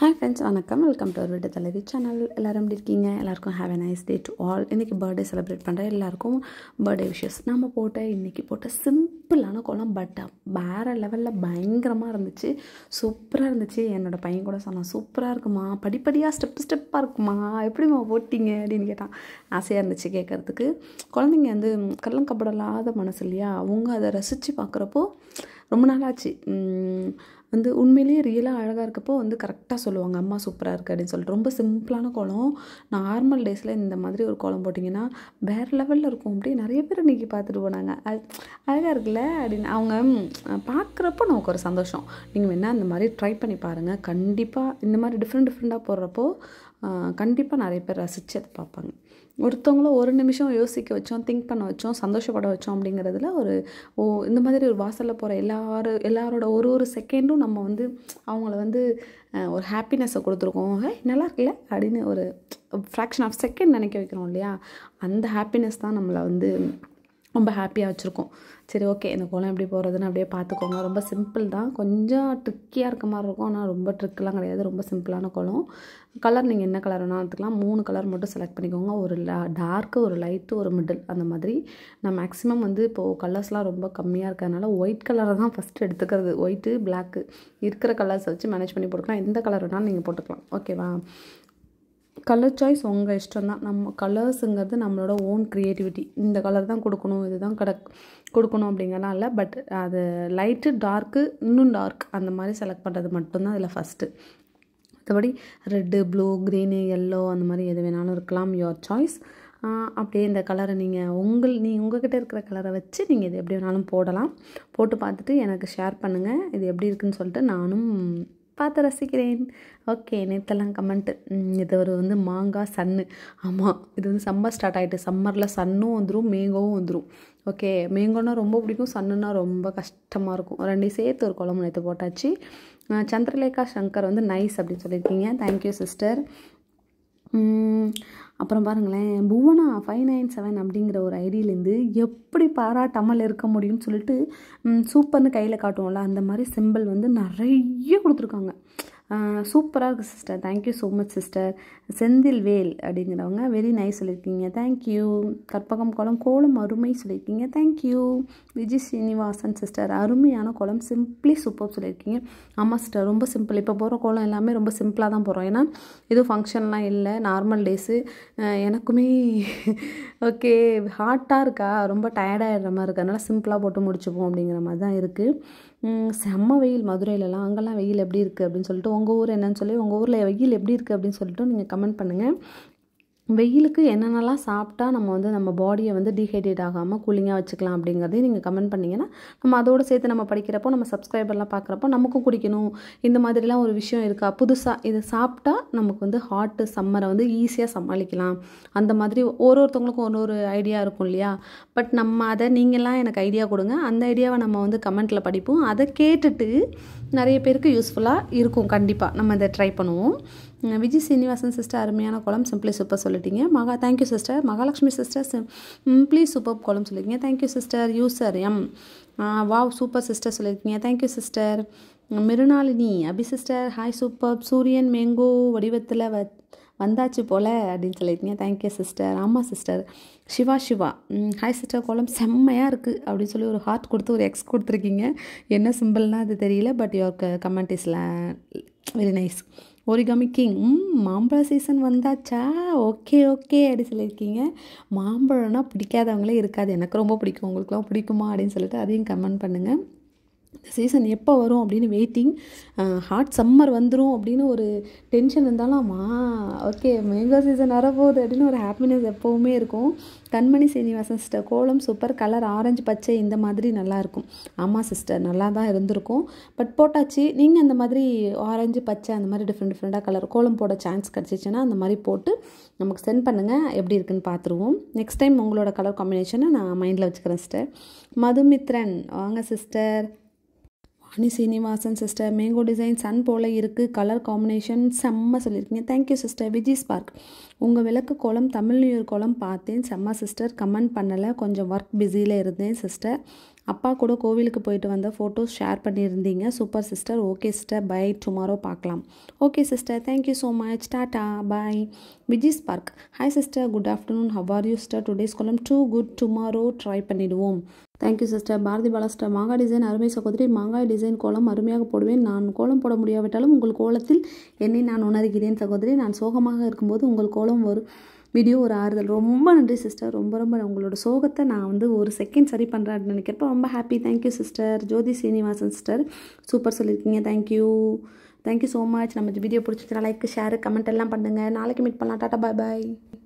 hi friends வணக்கம் welcome to our வீட்டு தலைவி சேனல் எல்லோரும் எப்படி இருக்கீங்க எல்லாருக்கும் have a nice day to all இன்றைக்கி பர்த்டே செலிப்ரேட் பண்ணுற எல்லாருக்கும் பர்த்டே விஷஸ் நம்ம போட்ட இன்றைக்கி போட்ட சிம்பிளான குளம் பட் வேறு லெவலில் பயங்கரமாக இருந்துச்சு சூப்பராக இருந்துச்சு என்னோடய பையன் கூட சொன்னால் சூப்பராக இருக்குமா படிப்படியாக ஸ்டெப் ஸ்டெப்பாக இருக்குமா எப்படிமா போட்டிங்க அப்படின்னு கேட்டான் ஆசையாக இருந்துச்சு கேட்குறதுக்கு குழந்தைங்க வந்து கள்ளம் கப்படலாத மனசு இல்லையா அவங்க அதை ரசித்து பார்க்குறப்போ ரொம்ப நாளாச்சு வந்து உண்மையிலேயே ரியலாக அழகாக இருக்கப்போ வந்து கரெக்டாக சொல்லுவாங்க அம்மா சூப்பராக இருக்குது அப்படின்னு சொல்லிட்டு ரொம்ப சிம்பிளான குளம் நார்மல் டேஸில் இந்த மாதிரி ஒரு குளம் போட்டிங்கன்னா வேறு லெவலில் இருக்கும் அப்படியே நிறைய பேர் இன்றைக்கி பார்த்துட்டு போனாங்க அது அழகாக இருக்குல்ல அப்படின்னு அவங்க பார்க்குறப்போ நமக்கு ஒரு சந்தோஷம் நீங்கள் வேணால் இந்த மாதிரி ட்ரை பண்ணி பாருங்கள் கண்டிப்பாக இந்த மாதிரி டிஃப்ரெண்ட் டிஃப்ரெண்ட்டாக போடுறப்போ கண்டிப்பாக நிறைய பேர் ரசித்து அதை பார்ப்பாங்க ஒருத்தவங்கள ஒரு நிமிஷம் யோசிக்க வச்சோம் திங்க் பண்ண வச்சோம் சந்தோஷப்பட வச்சோம் அப்படிங்கிறதுல ஒரு ஓ இந்த மாதிரி ஒரு வாசலில் போகிற எல்லாரும் எல்லாரோட ஒரு ஒரு செகண்டும் நம்ம வந்து அவங்கள வந்து ஒரு ஹாப்பினஸ்ஸை கொடுத்துருக்கோம் நல்லா இருக்குல்ல அப்படின்னு ஒரு ஃப்ராக்ஷன் ஆஃப் செகண்ட் நினைக்க வைக்கிறோம் இல்லையா அந்த ஹாப்பினஸ் தான் நம்மளை வந்து ரொம்ப ஹாப்பியாக வச்சுருக்கோம் சரி ஓகே இந்த குளம் எப்படி போகிறதுன்னு அப்படியே பார்த்துக்கோங்க ரொம்ப சிம்பிள் தான் கொஞ்சம் ட்ரிக்கியாக இருக்க மாதிரி இருக்கும் ஆனால் ரொம்ப ட்ரிக்கெலாம் கிடையாது ரொம்ப சிம்பிளான குளம் கலர் நீங்கள் என்ன கலர் வேணால் எடுத்துக்கலாம் மூணு கலர் மட்டும் செலக்ட் பண்ணிக்கோங்க ஒரு டார்க்கு ஒரு லைட்டு ஒரு மிடில் அந்த மாதிரி நான் மேக்ஸிமம் வந்து இப்போது கலர்ஸ்லாம் ரொம்ப கம்மியாக இருக்கிறதுனால ஒயிட் கலரை தான் ஃபஸ்ட்டு எடுத்துக்கிறது ஒயிட்டு பிளாக்கு இருக்கிற கலர்ஸ் வச்சு மேனேஜ் பண்ணி போட்டுக்கலாம் எந்த கலர் வேணாலும் நீங்கள் போட்டுக்கலாம் ஓகேவா கலர் சாய்ஸ் உங்கள் இஷ்டம் தான் நம்ம கலர்ஸுங்கிறது நம்மளோட ஓன் க்ரியேட்டிவிட்டி இந்த கலர் தான் கொடுக்கணும் இதுதான் கடை கொடுக்கணும் அப்படிங்கலாம் இல்லை பட் அது லைட்டு டார்க்கு இன்னும் டார்க் அந்த மாதிரி செலக்ட் பண்ணுறது மட்டும்தான் அதில் ஃபஸ்ட்டு மற்றபடி ரெட்டு ப்ளூ க்ரீனு எல்லோ அந்த மாதிரி எது வேணாலும் இருக்கலாம் யோர் சாய்ஸ் அப்படியே இந்த கலரை நீங்கள் உங்கள் நீ கிட்டே இருக்கிற கலரை வச்சு நீங்கள் இது எப்படி வேணாலும் போடலாம் போட்டு பார்த்துட்டு எனக்கு ஷேர் பண்ணுங்கள் இது எப்படி இருக்குதுன்னு சொல்லிட்டு நானும் பார்த்து ரசிக்கிறேன் ஓகே நேற்றெல்லாம் கமெண்ட்டு இது ஒரு வந்து மாங்காய் சன்னு ஆமாம் இது வந்து சம்மர் ஸ்டார்ட் ஆகிட்டு சம்மரில் சன்னும் வந்துடும் மேங்கோவும் வந்துடும் ஓகே மேங்கோன்னா ரொம்ப பிடிக்கும் சன்னுனா ரொம்ப கஷ்டமாக இருக்கும் ரெண்டையும் சேர்த்து ஒரு குழம்பு நேற்று போட்டாச்சு சந்திரலேகா சங்கர் வந்து நைஸ் அப்படின்னு சொல்லியிருக்கீங்க தேங்க்யூ சிஸ்டர் அப்புறம் பாருங்களேன் புவனா ஃபைவ் நைன் செவன் அப்படிங்கிற ஒரு ஐடியிலேருந்து எப்படி பாராட்டாமல் இருக்க முடியும்னு சொல்லிட்டு சூப்பர்னு கையில் காட்டுவோம்ல அந்த மாதிரி சிம்பிள் வந்து நிறைய கொடுத்துருக்காங்க சூப்பராக இருக்குது sister thank you so much sister Senthil Vel அப்படிங்கிறவங்க வெரி நைஸ் சொல்லியிருக்கீங்க தேங்க்யூ கற்பகம் குளம் கோலம் அருமை சொல்லியிருக்கீங்க தேங்க்யூ விஜய் ஸ்ரீனிவாசன் சிஸ்டர் அருமையான குளம் சிம்பிளி சூப்பர் சொல்லியிருக்கீங்க ஆமாம் சிஸ்டர் ரொம்ப சிம்பிள் இப்போ போகிற கோலம் எல்லாமே ரொம்ப சிம்பிளாக தான் போகிறோம் ஏன்னா எதுவும் ஃபங்க்ஷன்லாம் இல்லை நார்மல் டேஸு எனக்குமே ஓகே ஹாட்டாக இருக்கா ரொம்ப டயர்டாகிடுற மாதிரி இருக்குது அதனால் சிம்பிளாக போட்டு முடிச்சுப்போம் அப்படிங்கிற மாதிரி தான் இருக்குது செம்ம வெயில் மதுரையிலலாம் அங்கெல்லாம் வெயில் எப்படி இருக்குது அப்படின்னு சொல்லிட்டு உங்கள் ஊர் என்னன்னு சொல்லி உங்கள் ஊரில் வெயில் எப்படி இருக்குது அப்படின்னு சொல்லிட்டு நீங்கள் கமெண்ட் பண்ணுங்கள் வெயிலுக்கு என்னென்னலாம் சாப்பிட்டா நம்ம வந்து நம்ம பாடியை வந்து டீஹைட்ரேட் ஆகாமல் கூலிங்காக வச்சுக்கலாம் அப்படிங்கிறதையும் நீங்கள் கமெண்ட் பண்ணிங்கன்னா நம்ம அதோடு சேர்த்து நம்ம படிக்கிறப்போ நம்ம சப்ஸ்கிரைபர்லாம் பார்க்குறப்போ நமக்கும் குடிக்கணும் இந்த மாதிரிலாம் ஒரு விஷயம் இருக்கா புதுசாக இதை சாப்பிட்டா நமக்கு வந்து ஹாட்டு சம்மரை வந்து ஈஸியாக சமாளிக்கலாம் அந்த மாதிரி ஒரு ஒருத்தவங்களுக்கும் ஒரு ஒரு ஐடியா இருக்கும் இல்லையா பட் நம்ம அதை நீங்களாம் எனக்கு ஐடியா கொடுங்க அந்த ஐடியாவை நம்ம வந்து கமெண்ட்டில் படிப்போம் அதை கேட்டுட்டு நிறைய பேருக்கு யூஸ்ஃபுல்லாக இருக்கும் கண்டிப்பாக நம்ம இதை ட்ரை பண்ணுவோம் விஜய் சீனிவாசன் சிஸ்டர் அருமையான குளம் சிம்பிளி சூப்பர் சொல்லிட்டீங்க மகா thank you sister Mahalakshmi sister simply super குளம் சொல்லியிருக்கீங்க thank you sister user M wow super sister சொல்லியிருக்கீங்க thank you sister Mrinalini Abhi sister hi super சூரியன் மேங்கோ வடிவத்தில் வ வந்தாச்சு போல் அப்படின்னு சொல்லியிருக்கீங்க தேங்க்யூ சிஸ்டர் ஆமாம் sister Siva Siva hi sister கோலம் செம்மையாக இருக்குது அப்படின்னு சொல்லி ஒரு ஹார்ட் கொடுத்து ஒரு எக்ஸ் கொடுத்துருக்கீங்க என்ன சிம்பிள்னால் அது தெரியல பட் யோர் கமெண்ட் இஸ்லாம் வெரி நைஸ் ஓரிகாமி கிங் மாம்பழ சீசன் வந்தாச்சா ஓகே ஓகே அப்படின்னு சொல்லியிருக்கீங்க மாம்பழம்னா பிடிக்காதவங்களே இருக்காது எனக்கு ரொம்ப பிடிக்கும் உங்களுக்குலாம் பிடிக்குமா அப்படின்னு சொல்லிட்டு அதையும் கமெண்ட் பண்ணுங்கள் இந்த சீசன் எப்போ வரும் அப்படின்னு வெயிட்டிங் ஹாட் சம்மர் வந்துடும் அப்படின்னு ஒரு டென்ஷன் இருந்தாலும் வா ஓகே மேங்கோ சீசன் வரப்போகுது அப்படின்னு ஒரு ஹாப்பினஸ் எப்போவுமே இருக்கும் கண்மணி சீனிவாசன் சிஸ்டர் கோலம் சூப்பர் கலர் ஆரஞ்சு பச்சை இந்த மாதிரி நல்லாயிருக்கும் ஆமாம் சிஸ்டர் நல்லா தான் இருந்திருக்கும் பட் போட்டாச்சு நீங்கள் அந்த மாதிரி ஆரஞ்சு பச்சை அந்த மாதிரி டிஃப்ரெண்ட் டிஃப்ரெண்ட்டாக கலர் கோலம் போட சான்ஸ் கிடச்சிச்சின்னா அந்த மாதிரி போட்டு நமக்கு சென்ட் பண்ணுங்கள் எப்படி இருக்குன்னு பார்த்துருவோம் நெக்ஸ்ட் டைம் உங்களோட கலர் காம்பினேஷனை நான் மைண்டில் வச்சுக்கிறேன் சிஸ்டர் மதுமித்ரன் வாங்க sister Ani Srinivasan sister mango design sun போல் இருக்குது கலர் காம்பினேஷன் செம்ம சொல்லியிருக்கீங்க தேங்க்யூ சிஸ்டர் விஜி ஸ்பார்க் உங்கள் விளக்கு கோலம் தமிழ் நியூ இயர் கோலம் பார்த்தேன் செம்மா சிஸ்டர் கமெண்ட் பண்ணலை கொஞ்சம் ஒர்க் பிஸியில் இருந்தேன் சிஸ்டர் அப்பா கூட கோவிலுக்கு போயிட்டு வந்த ஃபோட்டோஸ் ஷேர் பண்ணியிருந்தீங்க super sister okay sister bye tomorrow பார்க்கலாம் okay sister thank you so much tata bye Viji spark hi sister good afternoon how are you sister today's கோலம் டூ குட் டுமாரோ ட்ரை பண்ணிடுவோம் தேங்க்யூ சிஸ்டர் பாரதி பாலாஸ்டர் மாங்காய் design அருமை சகோதரி மாங்காய் design கோலம் அருமையாக போடுவேன் நான் கோலம் போட முடியாவிட்டாலும் உங்கள் கோலத்தில் என்னை நான் உணர்கிறேன் சகோதரி நான் சோகமாக இருக்கும்போது உங்கள் கோலம் ப்ராப்ளம் வரும் வீடியோ ஒரு ஆறுதல் ரொம்ப நன்றி சிஸ்டர் ரொம்ப ரொம்ப உங்களோட சோகத்தை நான் வந்து ஒரு செகண்ட் சரி பண்ணுறேன் நினைக்கிறப்ப ரொம்ப happy thank you sister Jothi Srinivasan sister super சொல்லியிருக்கீங்க தேங்க்யூ தேங்க்யூ ஸோ மச் நம்ம வீடியோ பிடிச்சிருச்சுன்னா லைக் ஷேர் கமெண்ட் எல்லாம் பண்ணுங்கள் நாளைக்கு மீட் பண்ணலாம் டாட்டா பாய் பாய்